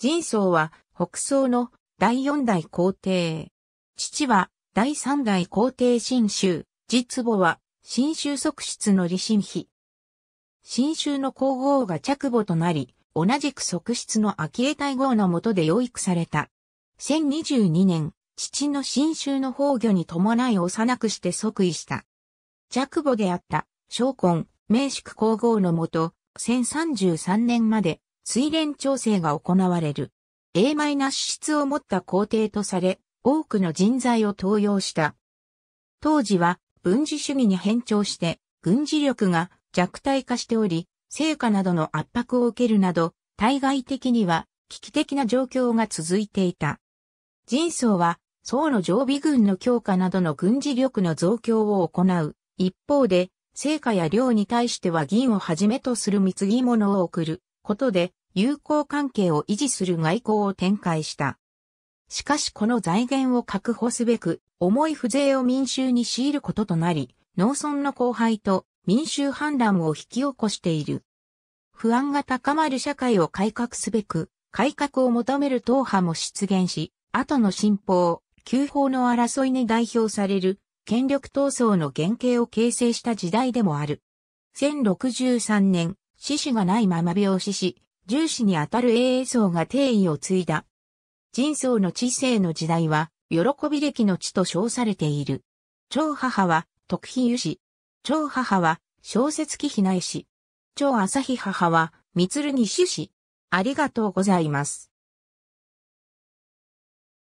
仁宗は北宋の第四代皇帝。父は第三代皇帝新州、実母は新州側室の李新妃。新州の皇后が着母となり、同じく側室の秋江大号の下で養育された。1022年、父の新州の崩御に伴い幼くして即位した。着母であった、昇魂、明祝皇后のもと、1033年まで水連調整が行われる。A- 質を持った皇帝とされ、多くの人材を登用した。当時は軍事主義に変調して、軍事力が弱体化しており、成果などの圧迫を受けるなど、対外的には危機的な状況が続いていた。人相は、層の常備軍の強化などの軍事力の増強を行う。一方で、成果や量に対しては銀をはじめとする貢ぎ物を送ることで、友好関係を維持する外交を展開した。しかしこの財源を確保すべく、重い不税を民衆に強いることとなり、農村の荒廃と民衆反乱を引き起こしている。不安が高まる社会を改革すべく、改革を求める党派も出現し、後の新法、旧法の争いに代表される、権力闘争の原型を形成した時代でもある。1063年、死死がないまま病死し、重視にあたる英英層が定位を継いだ。人層の知性の時代は、喜び歴の地と称されている。長母は、徳比湯氏。長母は、小説記比内氏。長朝日母は、三鶴西氏。ありがとうございます。